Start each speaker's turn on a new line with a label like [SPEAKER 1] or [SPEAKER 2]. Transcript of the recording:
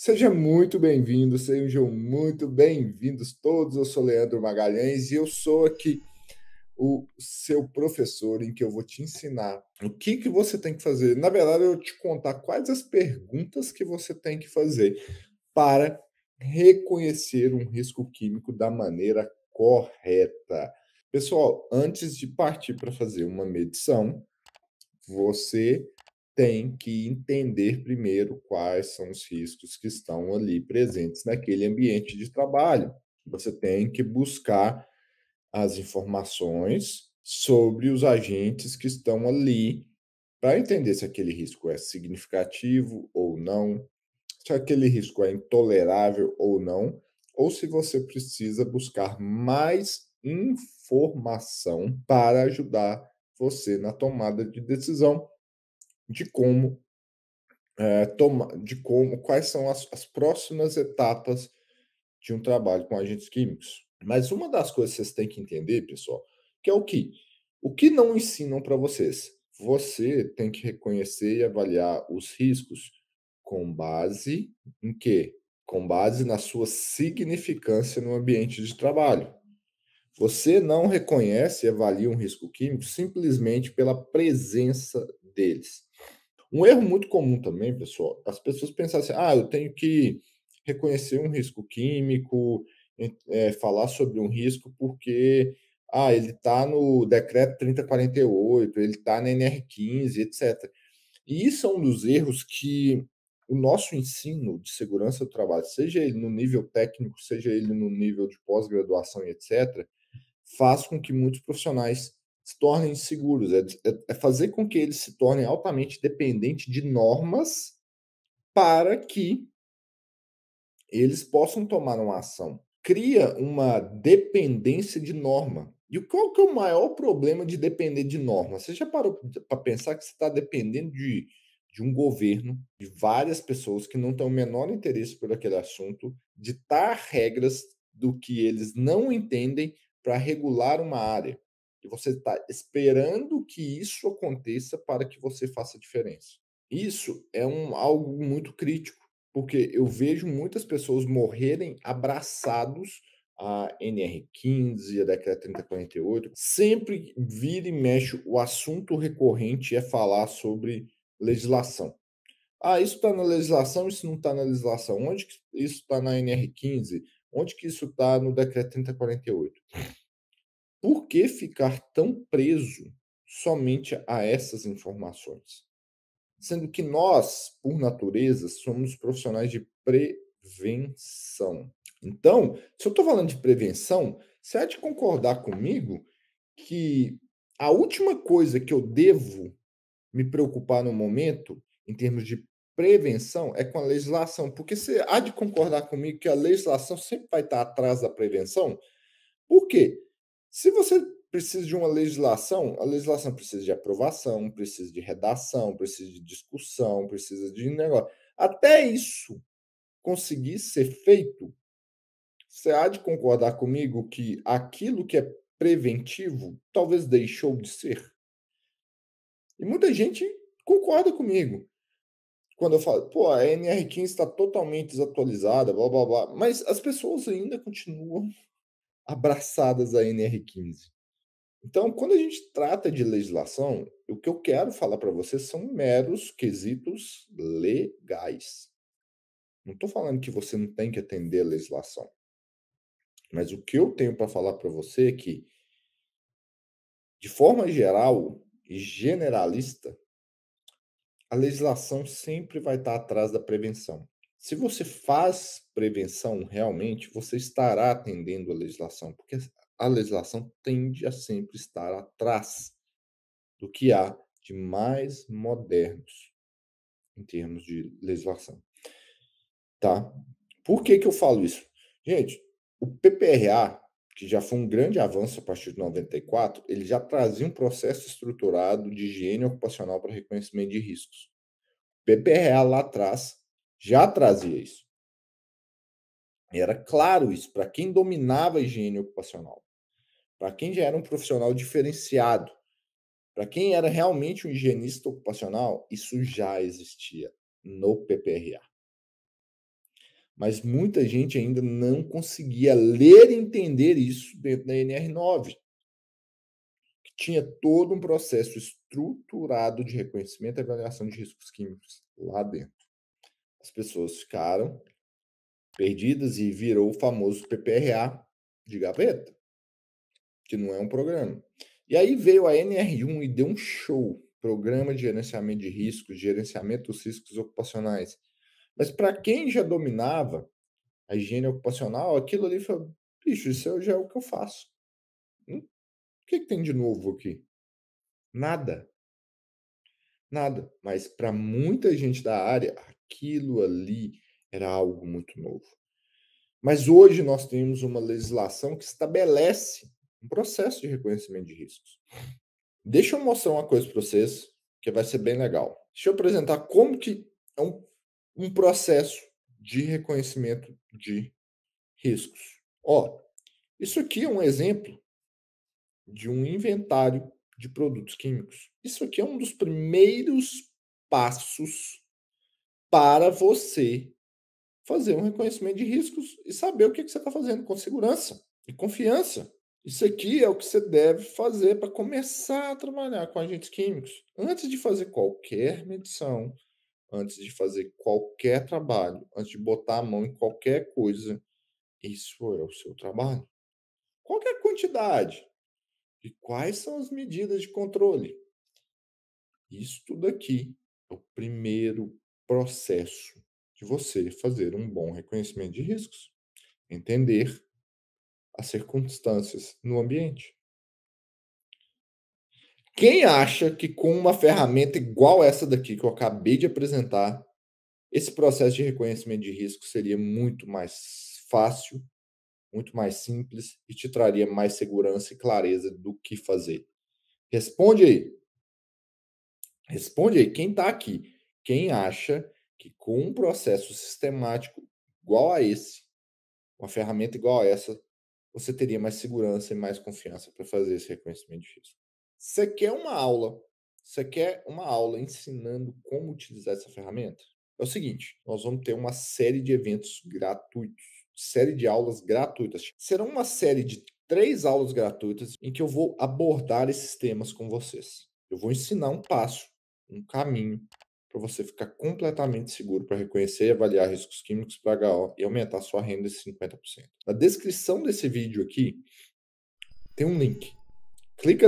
[SPEAKER 1] Seja muito bem-vindo, sejam muito bem-vindos todos. Eu sou Leandro Magalhães e eu sou aqui o seu professor em que eu vou te ensinar o que, que você tem que fazer. Na verdade, eu vou te contar quais as perguntas que você tem que fazer para reconhecer um risco químico da maneira correta. Pessoal, antes de partir para fazer uma medição, você tem que entender primeiro quais são os riscos que estão ali presentes naquele ambiente de trabalho. Você tem que buscar as informações sobre os agentes que estão ali para entender se aquele risco é significativo ou não, se aquele risco é intolerável ou não, ou se você precisa buscar mais informação para ajudar você na tomada de decisão de como é, eh, tomar, de como, quais são as, as próximas etapas de um trabalho com agentes químicos. Mas uma das coisas que vocês têm que entender, pessoal, que é o que? O que não ensinam para vocês? Você tem que reconhecer e avaliar os riscos com base em quê? Com base na sua significância no ambiente de trabalho. Você não reconhece e avalia um risco químico simplesmente pela presença deles. Um erro muito comum também, pessoal, as pessoas pensam assim: ah, eu tenho que reconhecer um risco químico, é, falar sobre um risco, porque ah, ele está no decreto 3048, ele está na NR15, etc. E isso é um dos erros que o nosso ensino de segurança do trabalho, seja ele no nível técnico, seja ele no nível de pós-graduação etc., faz com que muitos profissionais se tornem seguros é, é, é fazer com que eles se tornem altamente dependentes de normas para que eles possam tomar uma ação. Cria uma dependência de norma. E qual que é o maior problema de depender de norma? Você já parou para pensar que você está dependendo de, de um governo, de várias pessoas que não têm o menor interesse por aquele assunto, ditar regras do que eles não entendem para regular uma área você está esperando que isso aconteça para que você faça diferença. Isso é um, algo muito crítico, porque eu vejo muitas pessoas morrerem abraçados a NR15, a Decreto 3048. Sempre vira e mexe, o assunto recorrente é falar sobre legislação. Ah, isso está na legislação, isso não está na legislação. Onde que isso está na NR15? Onde que isso está no Decreto 3048? Por que ficar tão preso somente a essas informações? Sendo que nós, por natureza, somos profissionais de prevenção. Então, se eu estou falando de prevenção, você há de concordar comigo que a última coisa que eu devo me preocupar no momento, em termos de prevenção, é com a legislação. Porque você há de concordar comigo que a legislação sempre vai estar atrás da prevenção. Por quê? Se você precisa de uma legislação, a legislação precisa de aprovação, precisa de redação, precisa de discussão, precisa de negócio. Até isso conseguir ser feito, você há de concordar comigo que aquilo que é preventivo talvez deixou de ser. E muita gente concorda comigo. Quando eu falo, pô, a NR15 está totalmente desatualizada, blá blá blá. Mas as pessoas ainda continuam abraçadas à NR15. Então, quando a gente trata de legislação, o que eu quero falar para vocês são meros quesitos legais. Não estou falando que você não tem que atender a legislação. Mas o que eu tenho para falar para você é que, de forma geral e generalista, a legislação sempre vai estar tá atrás da prevenção. Se você faz prevenção realmente, você estará atendendo a legislação, porque a legislação tende a sempre estar atrás do que há de mais modernos em termos de legislação. Tá? Por que, que eu falo isso? Gente, o PPRA, que já foi um grande avanço a partir de 94, ele já trazia um processo estruturado de higiene ocupacional para reconhecimento de riscos. PPRA lá atrás já trazia isso. Era claro isso para quem dominava a higiene ocupacional, para quem já era um profissional diferenciado, para quem era realmente um higienista ocupacional, isso já existia no PPRA. Mas muita gente ainda não conseguia ler e entender isso dentro da NR9, que tinha todo um processo estruturado de reconhecimento e avaliação de riscos químicos lá dentro as pessoas ficaram perdidas e virou o famoso PPRA de gaveta, que não é um programa. E aí veio a NR1 e deu um show, programa de gerenciamento de riscos, gerenciamento dos riscos ocupacionais. Mas para quem já dominava a higiene ocupacional, aquilo ali foi, bicho, isso é já é o que eu faço. Hum? O que, que tem de novo aqui? Nada nada. Mas para muita gente da área, aquilo ali era algo muito novo. Mas hoje nós temos uma legislação que estabelece um processo de reconhecimento de riscos. Deixa eu mostrar uma coisa para vocês, que vai ser bem legal. Deixa eu apresentar como que é um, um processo de reconhecimento de riscos. Ó, isso aqui é um exemplo de um inventário de produtos químicos. Isso aqui é um dos primeiros passos para você fazer um reconhecimento de riscos e saber o que, que você está fazendo com segurança e confiança. Isso aqui é o que você deve fazer para começar a trabalhar com agentes químicos. Antes de fazer qualquer medição, antes de fazer qualquer trabalho, antes de botar a mão em qualquer coisa, isso é o seu trabalho. Qualquer quantidade, e quais são as medidas de controle? Isso tudo aqui é o primeiro processo de você fazer um bom reconhecimento de riscos, entender as circunstâncias no ambiente. Quem acha que com uma ferramenta igual essa daqui que eu acabei de apresentar, esse processo de reconhecimento de risco seria muito mais fácil muito mais simples e te traria mais segurança e clareza do que fazer. Responde aí. Responde aí quem está aqui. Quem acha que com um processo sistemático igual a esse, uma ferramenta igual a essa, você teria mais segurança e mais confiança para fazer esse reconhecimento de risco. Você quer uma aula? Você quer uma aula ensinando como utilizar essa ferramenta? É o seguinte, nós vamos ter uma série de eventos gratuitos série de aulas gratuitas. Serão uma série de três aulas gratuitas em que eu vou abordar esses temas com vocês. Eu vou ensinar um passo, um caminho para você ficar completamente seguro para reconhecer e avaliar riscos químicos para HO e aumentar sua renda em 50%. Na descrição desse vídeo aqui tem um link. Clica